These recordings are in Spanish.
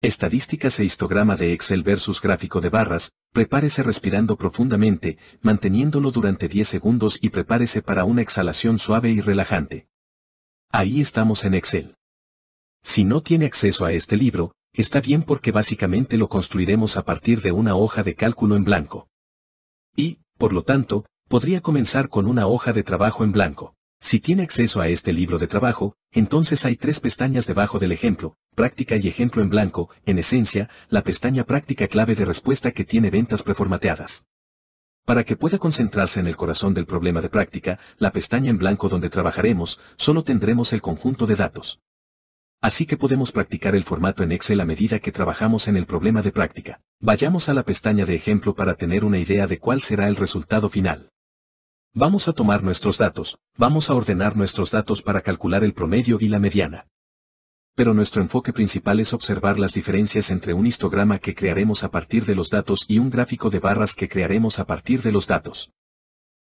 Estadísticas e histograma de Excel versus gráfico de barras, prepárese respirando profundamente, manteniéndolo durante 10 segundos y prepárese para una exhalación suave y relajante. Ahí estamos en Excel. Si no tiene acceso a este libro, está bien porque básicamente lo construiremos a partir de una hoja de cálculo en blanco. Y, por lo tanto, podría comenzar con una hoja de trabajo en blanco. Si tiene acceso a este libro de trabajo, entonces hay tres pestañas debajo del ejemplo, práctica y ejemplo en blanco, en esencia, la pestaña práctica clave de respuesta que tiene ventas preformateadas. Para que pueda concentrarse en el corazón del problema de práctica, la pestaña en blanco donde trabajaremos, solo tendremos el conjunto de datos. Así que podemos practicar el formato en Excel a medida que trabajamos en el problema de práctica. Vayamos a la pestaña de ejemplo para tener una idea de cuál será el resultado final. Vamos a tomar nuestros datos, vamos a ordenar nuestros datos para calcular el promedio y la mediana. Pero nuestro enfoque principal es observar las diferencias entre un histograma que crearemos a partir de los datos y un gráfico de barras que crearemos a partir de los datos.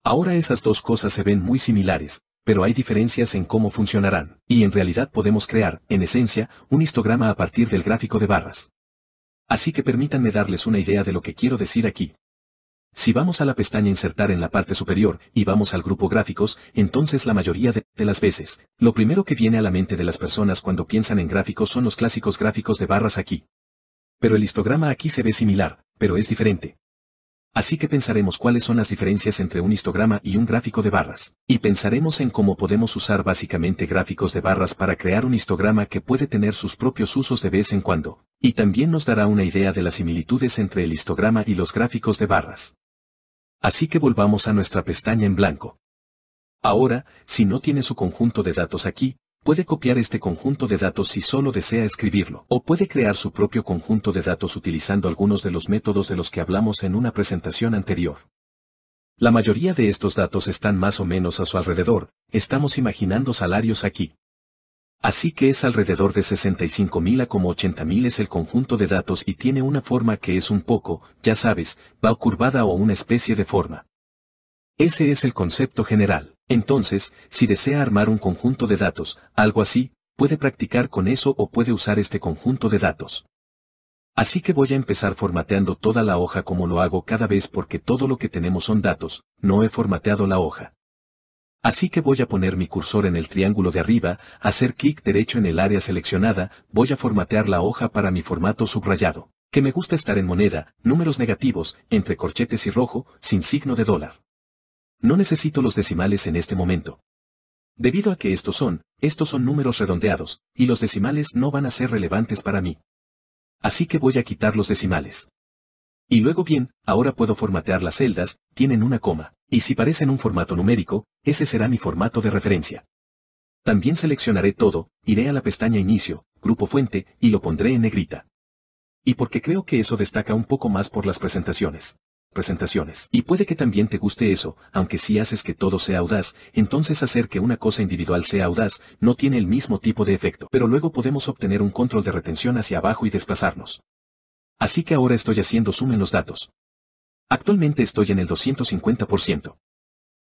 Ahora esas dos cosas se ven muy similares, pero hay diferencias en cómo funcionarán, y en realidad podemos crear, en esencia, un histograma a partir del gráfico de barras. Así que permítanme darles una idea de lo que quiero decir aquí. Si vamos a la pestaña Insertar en la parte superior y vamos al grupo Gráficos, entonces la mayoría de, las veces, lo primero que viene a la mente de las personas cuando piensan en gráficos son los clásicos gráficos de barras aquí. Pero el histograma aquí se ve similar, pero es diferente. Así que pensaremos cuáles son las diferencias entre un histograma y un gráfico de barras, y pensaremos en cómo podemos usar básicamente gráficos de barras para crear un histograma que puede tener sus propios usos de vez en cuando, y también nos dará una idea de las similitudes entre el histograma y los gráficos de barras. Así que volvamos a nuestra pestaña en blanco. Ahora, si no tiene su conjunto de datos aquí, puede copiar este conjunto de datos si solo desea escribirlo, o puede crear su propio conjunto de datos utilizando algunos de los métodos de los que hablamos en una presentación anterior. La mayoría de estos datos están más o menos a su alrededor, estamos imaginando salarios aquí. Así que es alrededor de 65.000 a como 80.000 es el conjunto de datos y tiene una forma que es un poco, ya sabes, va curvada o una especie de forma. Ese es el concepto general. Entonces, si desea armar un conjunto de datos, algo así, puede practicar con eso o puede usar este conjunto de datos. Así que voy a empezar formateando toda la hoja como lo hago cada vez porque todo lo que tenemos son datos, no he formateado la hoja. Así que voy a poner mi cursor en el triángulo de arriba, hacer clic derecho en el área seleccionada, voy a formatear la hoja para mi formato subrayado, que me gusta estar en moneda, números negativos, entre corchetes y rojo, sin signo de dólar. No necesito los decimales en este momento. Debido a que estos son, estos son números redondeados, y los decimales no van a ser relevantes para mí. Así que voy a quitar los decimales. Y luego bien, ahora puedo formatear las celdas, tienen una coma y si parecen un formato numérico, ese será mi formato de referencia. También seleccionaré todo, iré a la pestaña Inicio, Grupo Fuente, y lo pondré en negrita. Y porque creo que eso destaca un poco más por las presentaciones. Presentaciones. Y puede que también te guste eso, aunque si haces que todo sea audaz, entonces hacer que una cosa individual sea audaz no tiene el mismo tipo de efecto. Pero luego podemos obtener un control de retención hacia abajo y desplazarnos. Así que ahora estoy haciendo zoom en los datos. Actualmente estoy en el 250%.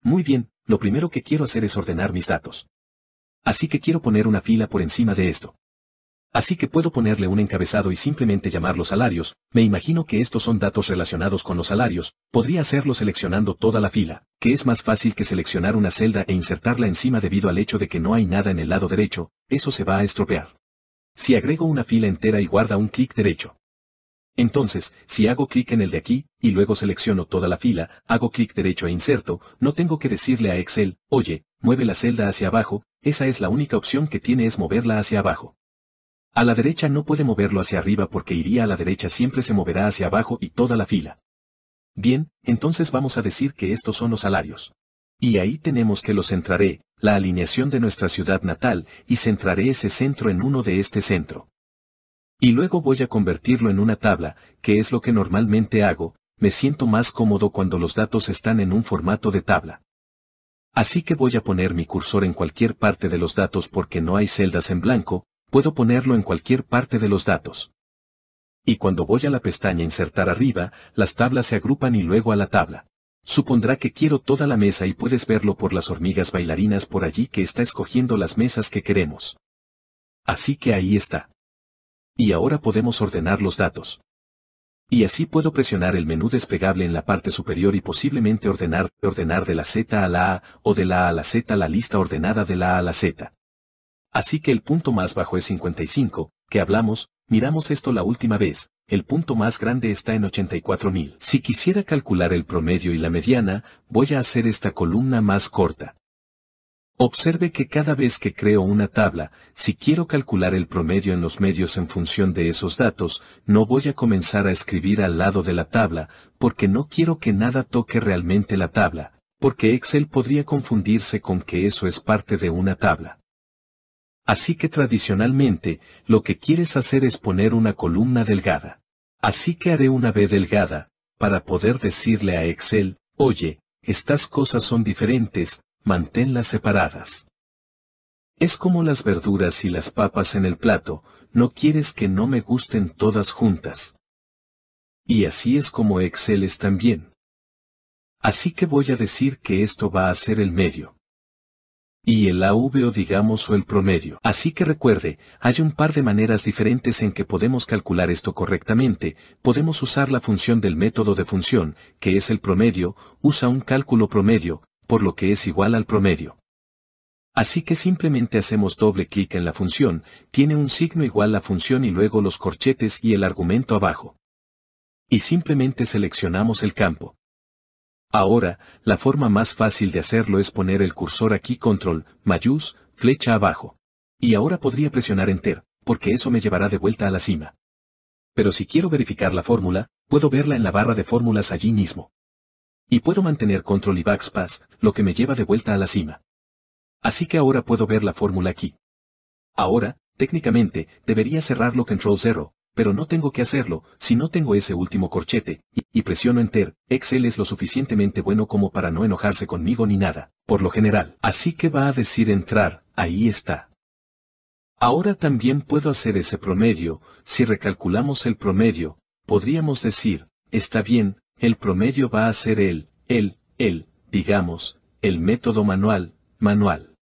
Muy bien, lo primero que quiero hacer es ordenar mis datos. Así que quiero poner una fila por encima de esto. Así que puedo ponerle un encabezado y simplemente los salarios, me imagino que estos son datos relacionados con los salarios, podría hacerlo seleccionando toda la fila, que es más fácil que seleccionar una celda e insertarla encima debido al hecho de que no hay nada en el lado derecho, eso se va a estropear. Si agrego una fila entera y guarda un clic derecho. Entonces, si hago clic en el de aquí, y luego selecciono toda la fila, hago clic derecho e inserto, no tengo que decirle a Excel, oye, mueve la celda hacia abajo, esa es la única opción que tiene es moverla hacia abajo. A la derecha no puede moverlo hacia arriba porque iría a la derecha siempre se moverá hacia abajo y toda la fila. Bien, entonces vamos a decir que estos son los salarios. Y ahí tenemos que los centraré, la alineación de nuestra ciudad natal, y centraré ese centro en uno de este centro. Y luego voy a convertirlo en una tabla, que es lo que normalmente hago, me siento más cómodo cuando los datos están en un formato de tabla. Así que voy a poner mi cursor en cualquier parte de los datos porque no hay celdas en blanco, puedo ponerlo en cualquier parte de los datos. Y cuando voy a la pestaña Insertar arriba, las tablas se agrupan y luego a la tabla. Supondrá que quiero toda la mesa y puedes verlo por las hormigas bailarinas por allí que está escogiendo las mesas que queremos. Así que ahí está. Y ahora podemos ordenar los datos. Y así puedo presionar el menú desplegable en la parte superior y posiblemente ordenar, ordenar de la Z a la A, o de la A a la Z la lista ordenada de la A a la Z. Así que el punto más bajo es 55, que hablamos, miramos esto la última vez, el punto más grande está en 84.000. Si quisiera calcular el promedio y la mediana, voy a hacer esta columna más corta. Observe que cada vez que creo una tabla, si quiero calcular el promedio en los medios en función de esos datos, no voy a comenzar a escribir al lado de la tabla, porque no quiero que nada toque realmente la tabla, porque Excel podría confundirse con que eso es parte de una tabla. Así que tradicionalmente, lo que quieres hacer es poner una columna delgada. Así que haré una B delgada, para poder decirle a Excel, oye, estas cosas son diferentes, manténlas separadas. Es como las verduras y las papas en el plato, no quieres que no me gusten todas juntas. Y así es como Excel es también. Así que voy a decir que esto va a ser el medio. Y el AV o digamos o el promedio. Así que recuerde, hay un par de maneras diferentes en que podemos calcular esto correctamente. Podemos usar la función del método de función, que es el promedio, usa un cálculo promedio, por lo que es igual al promedio. Así que simplemente hacemos doble clic en la función, tiene un signo igual la función y luego los corchetes y el argumento abajo. Y simplemente seleccionamos el campo. Ahora, la forma más fácil de hacerlo es poner el cursor aquí control, mayús, flecha abajo. Y ahora podría presionar enter, porque eso me llevará de vuelta a la cima. Pero si quiero verificar la fórmula, puedo verla en la barra de fórmulas allí mismo. Y puedo mantener control y backspace, lo que me lleva de vuelta a la cima. Así que ahora puedo ver la fórmula aquí. Ahora, técnicamente, debería cerrarlo control 0, pero no tengo que hacerlo, si no tengo ese último corchete, y, y, presiono enter, Excel es lo suficientemente bueno como para no enojarse conmigo ni nada, por lo general. Así que va a decir entrar, ahí está. Ahora también puedo hacer ese promedio, si recalculamos el promedio, podríamos decir, está bien, el promedio va a ser el, el, el, digamos, el método manual, manual.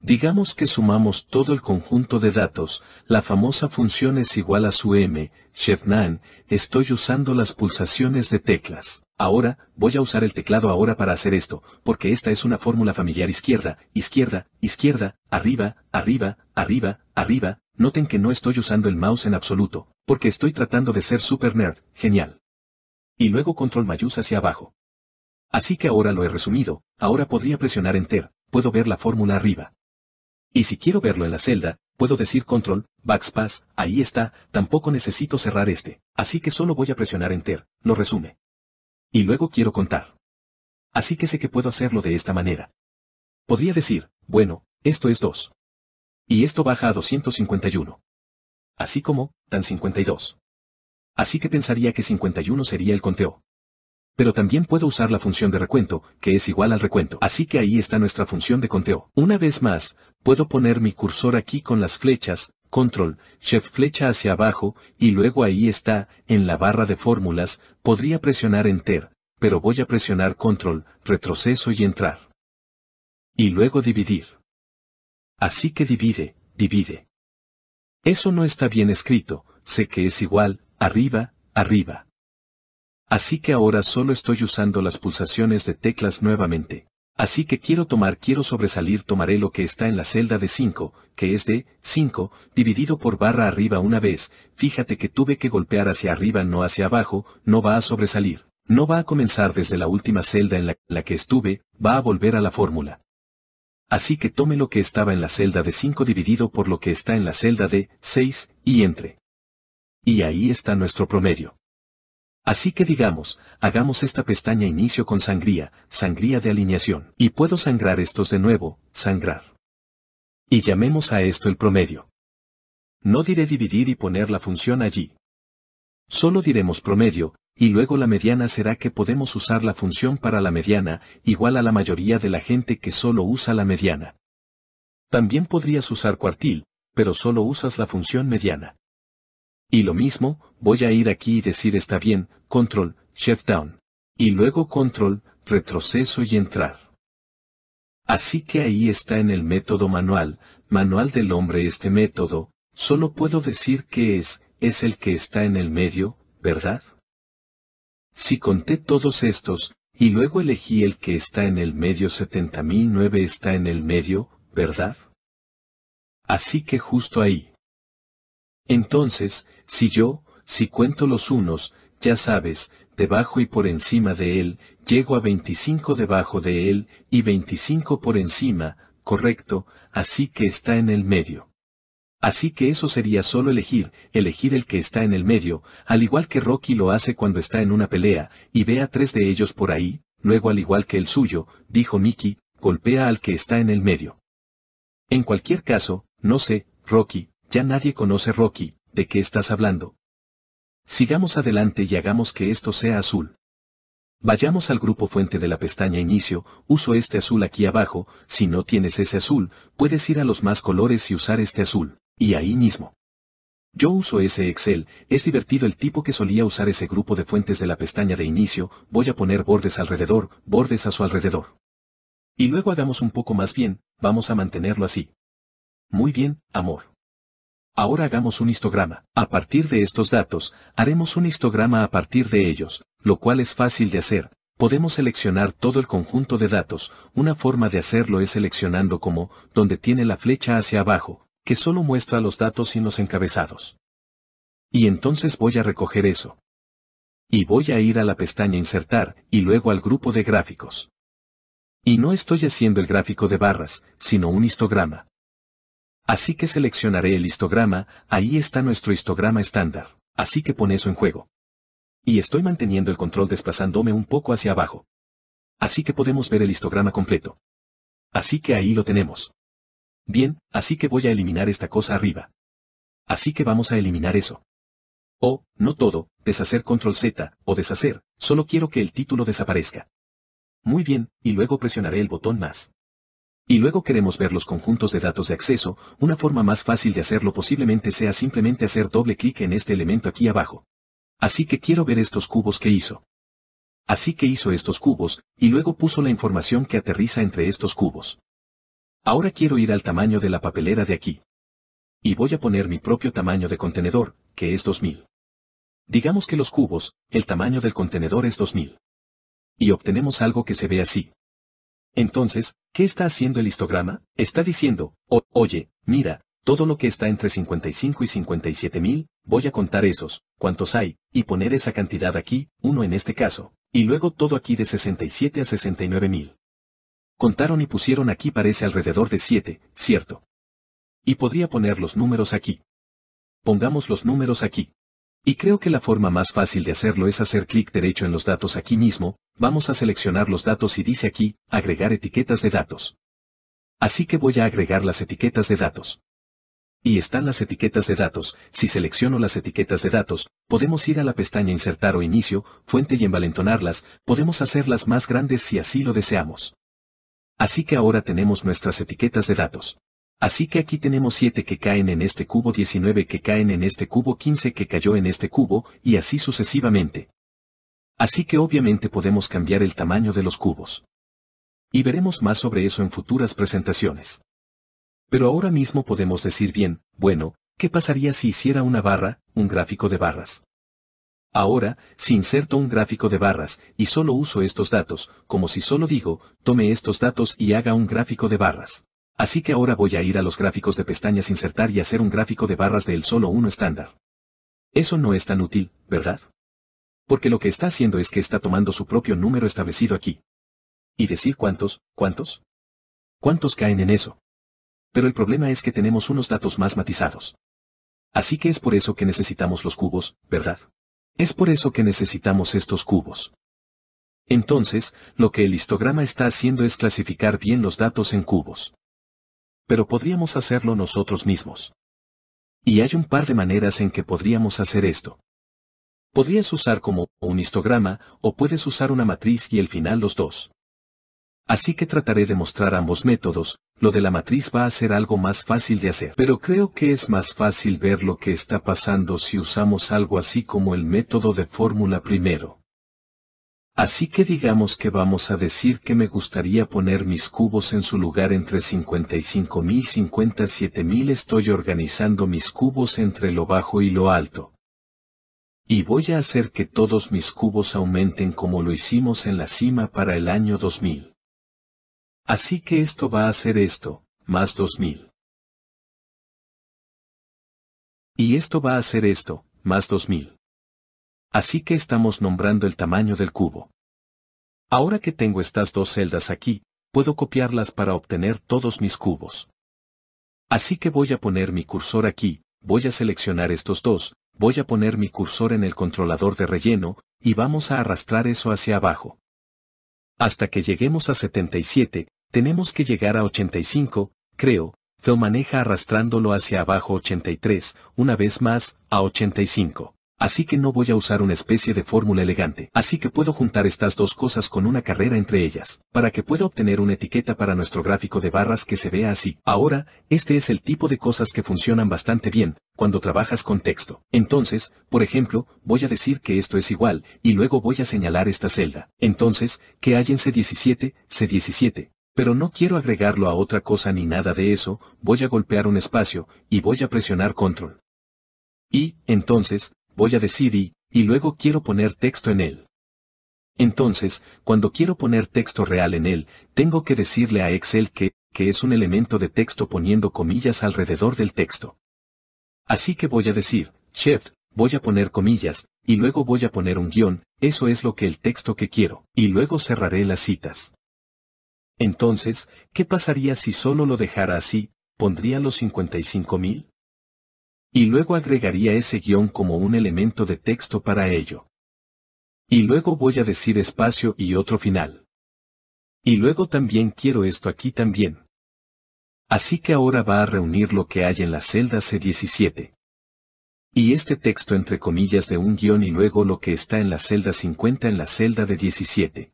Digamos que sumamos todo el conjunto de datos, la famosa función es igual a su m, Shevnan, estoy usando las pulsaciones de teclas. Ahora, voy a usar el teclado ahora para hacer esto, porque esta es una fórmula familiar izquierda, izquierda, izquierda, arriba, arriba, arriba, arriba, noten que no estoy usando el mouse en absoluto, porque estoy tratando de ser super nerd, genial y luego control mayús hacia abajo. Así que ahora lo he resumido, ahora podría presionar enter, puedo ver la fórmula arriba. Y si quiero verlo en la celda, puedo decir control, backspace, ahí está, tampoco necesito cerrar este, así que solo voy a presionar enter, lo resume. Y luego quiero contar. Así que sé que puedo hacerlo de esta manera. Podría decir, bueno, esto es 2. Y esto baja a 251. Así como, tan 52. Así que pensaría que 51 sería el conteo. Pero también puedo usar la función de recuento, que es igual al recuento. Así que ahí está nuestra función de conteo. Una vez más, puedo poner mi cursor aquí con las flechas, control, chef flecha hacia abajo, y luego ahí está, en la barra de fórmulas, podría presionar enter, pero voy a presionar control, retroceso y entrar. Y luego dividir. Así que divide, divide. Eso no está bien escrito, sé que es igual, arriba, arriba. Así que ahora solo estoy usando las pulsaciones de teclas nuevamente. Así que quiero tomar, quiero sobresalir, tomaré lo que está en la celda de 5, que es de 5, dividido por barra arriba una vez, fíjate que tuve que golpear hacia arriba no hacia abajo, no va a sobresalir, no va a comenzar desde la última celda en la, que estuve, va a volver a la fórmula. Así que tome lo que estaba en la celda de 5 dividido por lo que está en la celda de 6, y entre. Y ahí está nuestro promedio. Así que digamos, hagamos esta pestaña inicio con sangría, sangría de alineación, y puedo sangrar estos de nuevo, sangrar. Y llamemos a esto el promedio. No diré dividir y poner la función allí. Solo diremos promedio, y luego la mediana será que podemos usar la función para la mediana, igual a la mayoría de la gente que solo usa la mediana. También podrías usar cuartil, pero solo usas la función mediana. Y lo mismo, voy a ir aquí y decir está bien, control, shift down. Y luego control, retroceso y entrar. Así que ahí está en el método manual, manual del hombre este método, solo puedo decir que es, es el que está en el medio, ¿verdad? Si conté todos estos, y luego elegí el que está en el medio 70.009 está en el medio, ¿verdad? Así que justo ahí. Entonces, si yo, si cuento los unos, ya sabes, debajo y por encima de él, llego a 25 debajo de él y 25 por encima, correcto, así que está en el medio. Así que eso sería solo elegir, elegir el que está en el medio, al igual que Rocky lo hace cuando está en una pelea, y ve a tres de ellos por ahí, luego al igual que el suyo, dijo Mickey, golpea al que está en el medio. En cualquier caso, no sé, Rocky, ya nadie conoce Rocky, ¿de qué estás hablando? Sigamos adelante y hagamos que esto sea azul. Vayamos al grupo fuente de la pestaña Inicio, uso este azul aquí abajo, si no tienes ese azul, puedes ir a los más colores y usar este azul, y ahí mismo. Yo uso ese Excel, es divertido el tipo que solía usar ese grupo de fuentes de la pestaña de inicio, voy a poner bordes alrededor, bordes a su alrededor. Y luego hagamos un poco más bien, vamos a mantenerlo así. Muy bien, amor. Ahora hagamos un histograma. A partir de estos datos, haremos un histograma a partir de ellos, lo cual es fácil de hacer. Podemos seleccionar todo el conjunto de datos, una forma de hacerlo es seleccionando como, donde tiene la flecha hacia abajo, que solo muestra los datos sin los encabezados. Y entonces voy a recoger eso. Y voy a ir a la pestaña Insertar, y luego al grupo de gráficos. Y no estoy haciendo el gráfico de barras, sino un histograma. Así que seleccionaré el histograma, ahí está nuestro histograma estándar, así que pon eso en juego. Y estoy manteniendo el control desplazándome un poco hacia abajo. Así que podemos ver el histograma completo. Así que ahí lo tenemos. Bien, así que voy a eliminar esta cosa arriba. Así que vamos a eliminar eso. O, no todo, deshacer control Z, o deshacer, solo quiero que el título desaparezca. Muy bien, y luego presionaré el botón más y luego queremos ver los conjuntos de datos de acceso, una forma más fácil de hacerlo posiblemente sea simplemente hacer doble clic en este elemento aquí abajo. Así que quiero ver estos cubos que hizo. Así que hizo estos cubos, y luego puso la información que aterriza entre estos cubos. Ahora quiero ir al tamaño de la papelera de aquí. Y voy a poner mi propio tamaño de contenedor, que es 2000. Digamos que los cubos, el tamaño del contenedor es 2000. Y obtenemos algo que se ve así. Entonces, ¿qué está haciendo el histograma? Está diciendo, oye, mira, todo lo que está entre 55 y 57 mil, voy a contar esos, cuántos hay, y poner esa cantidad aquí, uno en este caso, y luego todo aquí de 67 a 69 mil. Contaron y pusieron aquí parece alrededor de 7, ¿cierto? Y podría poner los números aquí. Pongamos los números aquí. Y creo que la forma más fácil de hacerlo es hacer clic derecho en los datos aquí mismo, vamos a seleccionar los datos y dice aquí, agregar etiquetas de datos. Así que voy a agregar las etiquetas de datos. Y están las etiquetas de datos, si selecciono las etiquetas de datos, podemos ir a la pestaña Insertar o Inicio, Fuente y envalentonarlas, podemos hacerlas más grandes si así lo deseamos. Así que ahora tenemos nuestras etiquetas de datos. Así que aquí tenemos 7 que caen en este cubo, 19 que caen en este cubo, 15 que cayó en este cubo, y así sucesivamente. Así que obviamente podemos cambiar el tamaño de los cubos. Y veremos más sobre eso en futuras presentaciones. Pero ahora mismo podemos decir bien, bueno, ¿qué pasaría si hiciera una barra, un gráfico de barras? Ahora, si inserto un gráfico de barras y solo uso estos datos, como si solo digo, tome estos datos y haga un gráfico de barras. Así que ahora voy a ir a los gráficos de pestañas insertar y hacer un gráfico de barras del solo uno estándar. Eso no es tan útil, ¿verdad? porque lo que está haciendo es que está tomando su propio número establecido aquí. Y decir cuántos, cuántos. ¿Cuántos caen en eso? Pero el problema es que tenemos unos datos más matizados. Así que es por eso que necesitamos los cubos, ¿verdad? Es por eso que necesitamos estos cubos. Entonces, lo que el histograma está haciendo es clasificar bien los datos en cubos. Pero podríamos hacerlo nosotros mismos. Y hay un par de maneras en que podríamos hacer esto. Podrías usar como un histograma o puedes usar una matriz y el final los dos. Así que trataré de mostrar ambos métodos, lo de la matriz va a ser algo más fácil de hacer. Pero creo que es más fácil ver lo que está pasando si usamos algo así como el método de fórmula primero. Así que digamos que vamos a decir que me gustaría poner mis cubos en su lugar entre 55.000 y 57.000 estoy organizando mis cubos entre lo bajo y lo alto. Y voy a hacer que todos mis cubos aumenten como lo hicimos en la cima para el año 2000. Así que esto va a ser esto, más 2000. Y esto va a ser esto, más 2000. Así que estamos nombrando el tamaño del cubo. Ahora que tengo estas dos celdas aquí, puedo copiarlas para obtener todos mis cubos. Así que voy a poner mi cursor aquí, voy a seleccionar estos dos, Voy a poner mi cursor en el controlador de relleno, y vamos a arrastrar eso hacia abajo. Hasta que lleguemos a 77, tenemos que llegar a 85, creo, Feo maneja arrastrándolo hacia abajo 83, una vez más, a 85 así que no voy a usar una especie de fórmula elegante. Así que puedo juntar estas dos cosas con una carrera entre ellas, para que pueda obtener una etiqueta para nuestro gráfico de barras que se vea así. Ahora, este es el tipo de cosas que funcionan bastante bien, cuando trabajas con texto. Entonces, por ejemplo, voy a decir que esto es igual, y luego voy a señalar esta celda. Entonces, que hay en C17, C17. Pero no quiero agregarlo a otra cosa ni nada de eso, voy a golpear un espacio, y voy a presionar control. Y, entonces, Voy a decir y luego quiero poner texto en él. Entonces, cuando quiero poner texto real en él, tengo que decirle a Excel que, que es un elemento de texto poniendo comillas alrededor del texto. Así que voy a decir, Shift, voy a poner comillas, y luego voy a poner un guión, eso es lo que el texto que quiero, y luego cerraré las citas. Entonces, ¿qué pasaría si solo lo dejara así? ¿Pondría los 55.000? Y luego agregaría ese guión como un elemento de texto para ello. Y luego voy a decir espacio y otro final. Y luego también quiero esto aquí también. Así que ahora va a reunir lo que hay en la celda C17. Y este texto entre comillas de un guión y luego lo que está en la celda 50 en la celda de 17.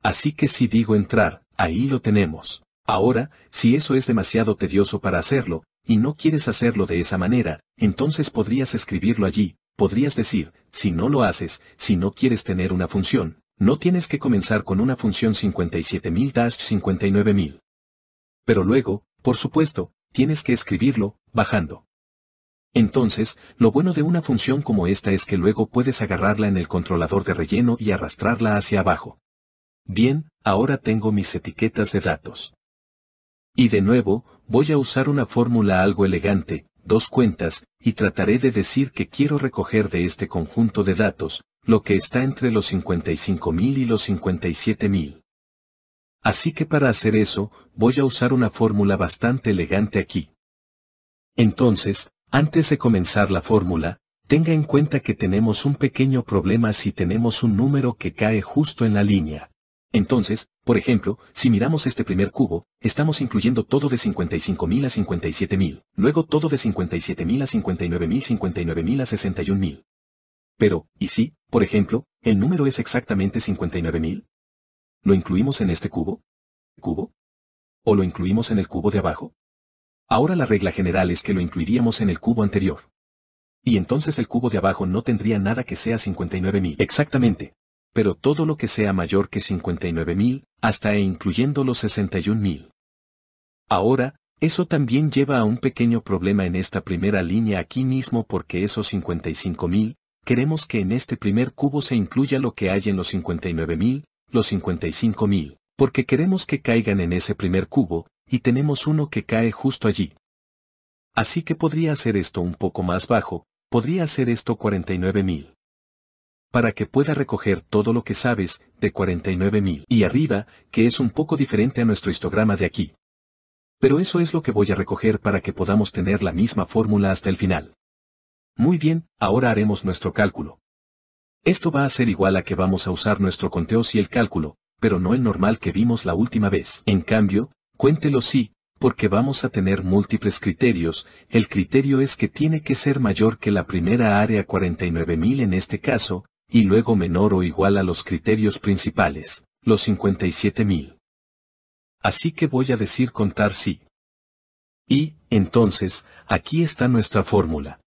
Así que si digo entrar, ahí lo tenemos. Ahora, si eso es demasiado tedioso para hacerlo, y no quieres hacerlo de esa manera, entonces podrías escribirlo allí, podrías decir, si no lo haces, si no quieres tener una función, no tienes que comenzar con una función 57000-59000. Pero luego, por supuesto, tienes que escribirlo, bajando. Entonces, lo bueno de una función como esta es que luego puedes agarrarla en el controlador de relleno y arrastrarla hacia abajo. Bien, ahora tengo mis etiquetas de datos. Y de nuevo, voy a usar una fórmula algo elegante, dos cuentas, y trataré de decir que quiero recoger de este conjunto de datos, lo que está entre los 55.000 y los 57.000. Así que para hacer eso, voy a usar una fórmula bastante elegante aquí. Entonces, antes de comenzar la fórmula, tenga en cuenta que tenemos un pequeño problema si tenemos un número que cae justo en la línea. Entonces, por ejemplo, si miramos este primer cubo, estamos incluyendo todo de 55.000 a 57.000, luego todo de 57.000 a 59.000, 59.000 a 61.000. Pero, ¿y si, por ejemplo, el número es exactamente 59.000? ¿Lo incluimos en este cubo? ¿Cubo? ¿O lo incluimos en el cubo de abajo? Ahora la regla general es que lo incluiríamos en el cubo anterior. Y entonces el cubo de abajo no tendría nada que sea 59.000. Exactamente, pero todo lo que sea mayor que 59.000, hasta e incluyendo los 61.000. Ahora, eso también lleva a un pequeño problema en esta primera línea aquí mismo porque esos 55.000, queremos que en este primer cubo se incluya lo que hay en los 59.000, los 55.000, porque queremos que caigan en ese primer cubo, y tenemos uno que cae justo allí. Así que podría hacer esto un poco más bajo, podría hacer esto 49.000 para que pueda recoger todo lo que sabes, de 49.000 y arriba, que es un poco diferente a nuestro histograma de aquí. Pero eso es lo que voy a recoger para que podamos tener la misma fórmula hasta el final. Muy bien, ahora haremos nuestro cálculo. Esto va a ser igual a que vamos a usar nuestro conteo si el cálculo, pero no el normal que vimos la última vez. En cambio, cuéntelo sí, porque vamos a tener múltiples criterios, el criterio es que tiene que ser mayor que la primera área 49.000 en este caso, y luego menor o igual a los criterios principales, los 57.000. Así que voy a decir contar sí. Y, entonces, aquí está nuestra fórmula.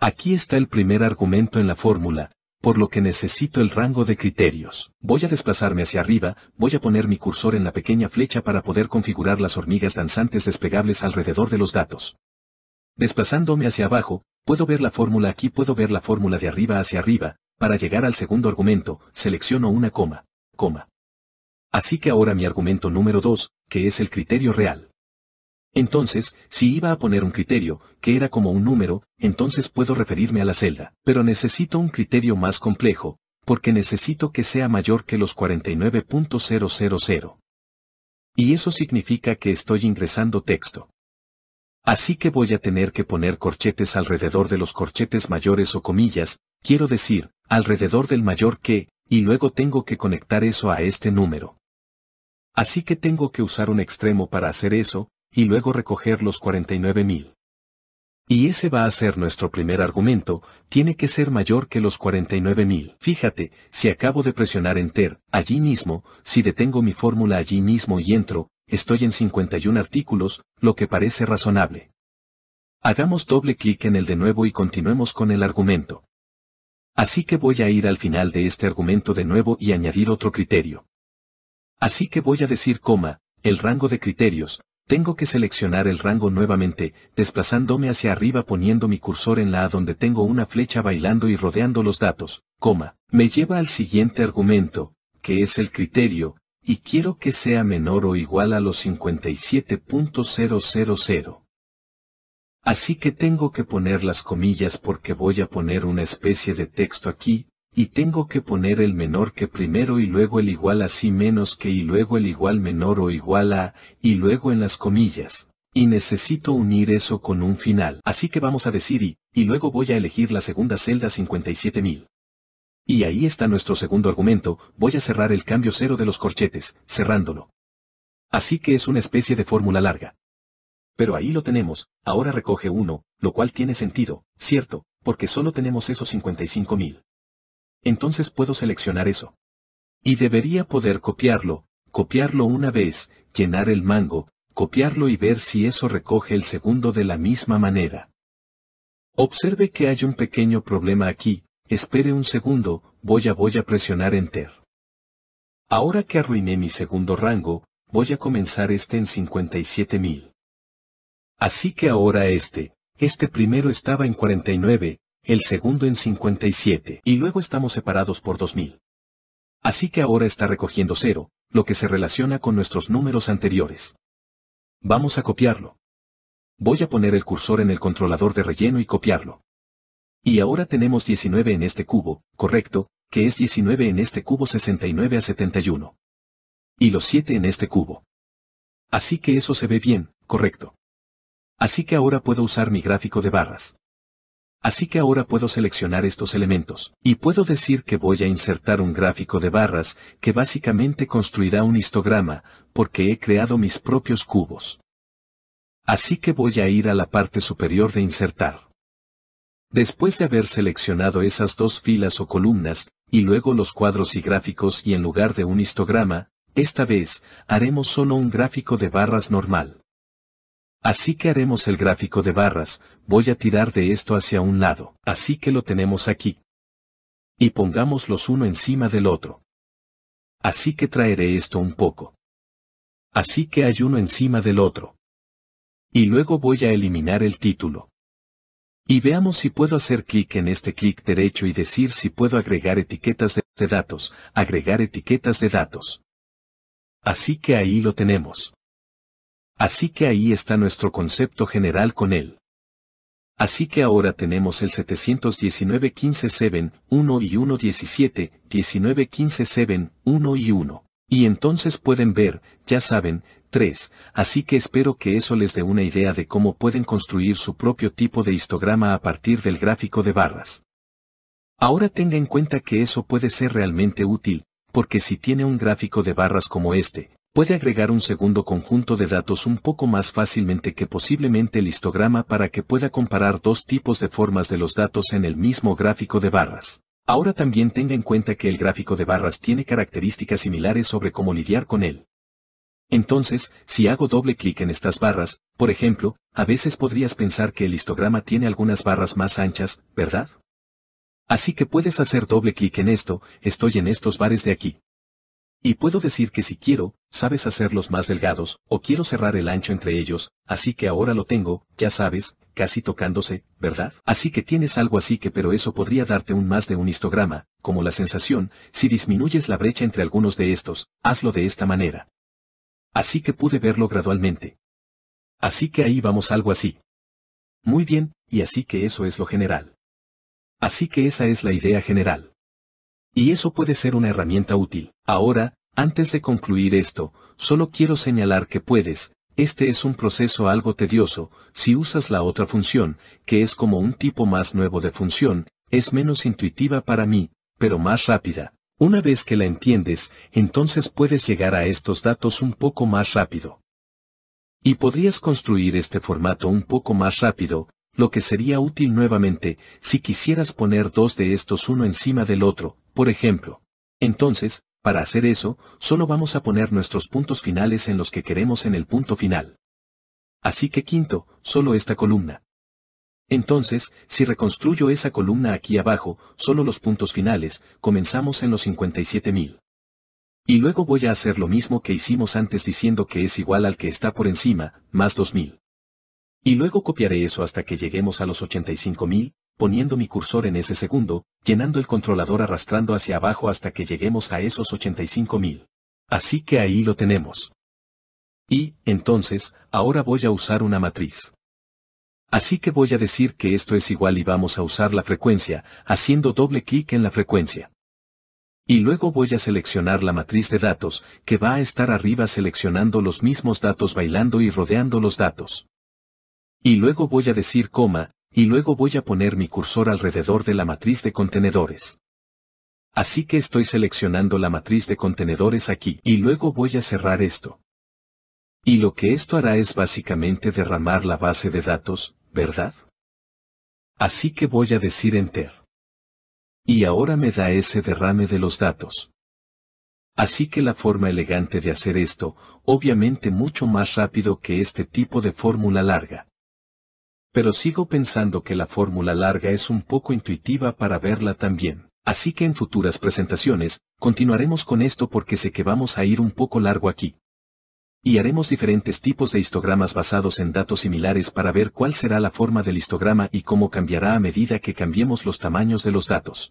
Aquí está el primer argumento en la fórmula, por lo que necesito el rango de criterios. Voy a desplazarme hacia arriba, voy a poner mi cursor en la pequeña flecha para poder configurar las hormigas danzantes desplegables alrededor de los datos. Desplazándome hacia abajo, puedo ver la fórmula aquí, puedo ver la fórmula de arriba hacia arriba, para llegar al segundo argumento, selecciono una coma, coma. Así que ahora mi argumento número 2, que es el criterio real. Entonces, si iba a poner un criterio, que era como un número, entonces puedo referirme a la celda, pero necesito un criterio más complejo, porque necesito que sea mayor que los 49.000. Y eso significa que estoy ingresando texto. Así que voy a tener que poner corchetes alrededor de los corchetes mayores o comillas, quiero decir, alrededor del mayor que, y luego tengo que conectar eso a este número. Así que tengo que usar un extremo para hacer eso, y luego recoger los 49.000. Y ese va a ser nuestro primer argumento, tiene que ser mayor que los 49.000. Fíjate, si acabo de presionar Enter, allí mismo, si detengo mi fórmula allí mismo y entro, estoy en 51 artículos, lo que parece razonable. Hagamos doble clic en el de nuevo y continuemos con el argumento. Así que voy a ir al final de este argumento de nuevo y añadir otro criterio. Así que voy a decir coma, el rango de criterios, tengo que seleccionar el rango nuevamente, desplazándome hacia arriba poniendo mi cursor en la A donde tengo una flecha bailando y rodeando los datos, coma, me lleva al siguiente argumento, que es el criterio, y quiero que sea menor o igual a los 57.000. Así que tengo que poner las comillas porque voy a poner una especie de texto aquí, y tengo que poner el menor que primero y luego el igual así menos que y luego el igual menor o igual a, y luego en las comillas. Y necesito unir eso con un final. Así que vamos a decir y, y luego voy a elegir la segunda celda 57000. Y ahí está nuestro segundo argumento, voy a cerrar el cambio cero de los corchetes, cerrándolo. Así que es una especie de fórmula larga. Pero ahí lo tenemos, ahora recoge uno, lo cual tiene sentido, cierto, porque solo tenemos esos 55.000. Entonces puedo seleccionar eso. Y debería poder copiarlo, copiarlo una vez, llenar el mango, copiarlo y ver si eso recoge el segundo de la misma manera. Observe que hay un pequeño problema aquí, Espere un segundo, voy a voy a presionar Enter. Ahora que arruiné mi segundo rango, voy a comenzar este en 57.000. Así que ahora este, este primero estaba en 49, el segundo en 57, y luego estamos separados por 2000. Así que ahora está recogiendo cero, lo que se relaciona con nuestros números anteriores. Vamos a copiarlo. Voy a poner el cursor en el controlador de relleno y copiarlo. Y ahora tenemos 19 en este cubo, correcto, que es 19 en este cubo 69 a 71. Y los 7 en este cubo. Así que eso se ve bien, correcto. Así que ahora puedo usar mi gráfico de barras. Así que ahora puedo seleccionar estos elementos, y puedo decir que voy a insertar un gráfico de barras que básicamente construirá un histograma, porque he creado mis propios cubos. Así que voy a ir a la parte superior de insertar. Después de haber seleccionado esas dos filas o columnas, y luego los cuadros y gráficos y en lugar de un histograma, esta vez, haremos solo un gráfico de barras normal. Así que haremos el gráfico de barras, voy a tirar de esto hacia un lado, así que lo tenemos aquí. Y pongamos los uno encima del otro. Así que traeré esto un poco. Así que hay uno encima del otro. Y luego voy a eliminar el título. Y veamos si puedo hacer clic en este clic derecho y decir si puedo agregar etiquetas de datos, agregar etiquetas de datos. Así que ahí lo tenemos. Así que ahí está nuestro concepto general con él. Así que ahora tenemos el 719 1 y 1 17, 1 y 1. Y entonces pueden ver, ya saben, tres, así que espero que eso les dé una idea de cómo pueden construir su propio tipo de histograma a partir del gráfico de barras. Ahora tenga en cuenta que eso puede ser realmente útil, porque si tiene un gráfico de barras como este, puede agregar un segundo conjunto de datos un poco más fácilmente que posiblemente el histograma para que pueda comparar dos tipos de formas de los datos en el mismo gráfico de barras. Ahora también tenga en cuenta que el gráfico de barras tiene características similares sobre cómo lidiar con él. Entonces, si hago doble clic en estas barras, por ejemplo, a veces podrías pensar que el histograma tiene algunas barras más anchas, ¿verdad? Así que puedes hacer doble clic en esto, estoy en estos bares de aquí. Y puedo decir que si quiero, sabes hacerlos más delgados, o quiero cerrar el ancho entre ellos, así que ahora lo tengo, ya sabes, casi tocándose, ¿verdad? Así que tienes algo así que pero eso podría darte un más de un histograma, como la sensación, si disminuyes la brecha entre algunos de estos, hazlo de esta manera. Así que pude verlo gradualmente. Así que ahí vamos algo así. Muy bien, y así que eso es lo general. Así que esa es la idea general. Y eso puede ser una herramienta útil. Ahora, antes de concluir esto, solo quiero señalar que puedes, este es un proceso algo tedioso, si usas la otra función, que es como un tipo más nuevo de función, es menos intuitiva para mí, pero más rápida. Una vez que la entiendes, entonces puedes llegar a estos datos un poco más rápido. Y podrías construir este formato un poco más rápido, lo que sería útil nuevamente si quisieras poner dos de estos uno encima del otro, por ejemplo. Entonces, para hacer eso, solo vamos a poner nuestros puntos finales en los que queremos en el punto final. Así que quinto, solo esta columna. Entonces, si reconstruyo esa columna aquí abajo, solo los puntos finales, comenzamos en los 57.000. Y luego voy a hacer lo mismo que hicimos antes diciendo que es igual al que está por encima, más 2.000. Y luego copiaré eso hasta que lleguemos a los 85.000, poniendo mi cursor en ese segundo, llenando el controlador arrastrando hacia abajo hasta que lleguemos a esos 85.000. Así que ahí lo tenemos. Y, entonces, ahora voy a usar una matriz. Así que voy a decir que esto es igual y vamos a usar la frecuencia, haciendo doble clic en la frecuencia. Y luego voy a seleccionar la matriz de datos, que va a estar arriba seleccionando los mismos datos bailando y rodeando los datos. Y luego voy a decir coma, y luego voy a poner mi cursor alrededor de la matriz de contenedores. Así que estoy seleccionando la matriz de contenedores aquí y luego voy a cerrar esto. Y lo que esto hará es básicamente derramar la base de datos, ¿verdad? Así que voy a decir enter. Y ahora me da ese derrame de los datos. Así que la forma elegante de hacer esto, obviamente mucho más rápido que este tipo de fórmula larga pero sigo pensando que la fórmula larga es un poco intuitiva para verla también. Así que en futuras presentaciones, continuaremos con esto porque sé que vamos a ir un poco largo aquí. Y haremos diferentes tipos de histogramas basados en datos similares para ver cuál será la forma del histograma y cómo cambiará a medida que cambiemos los tamaños de los datos.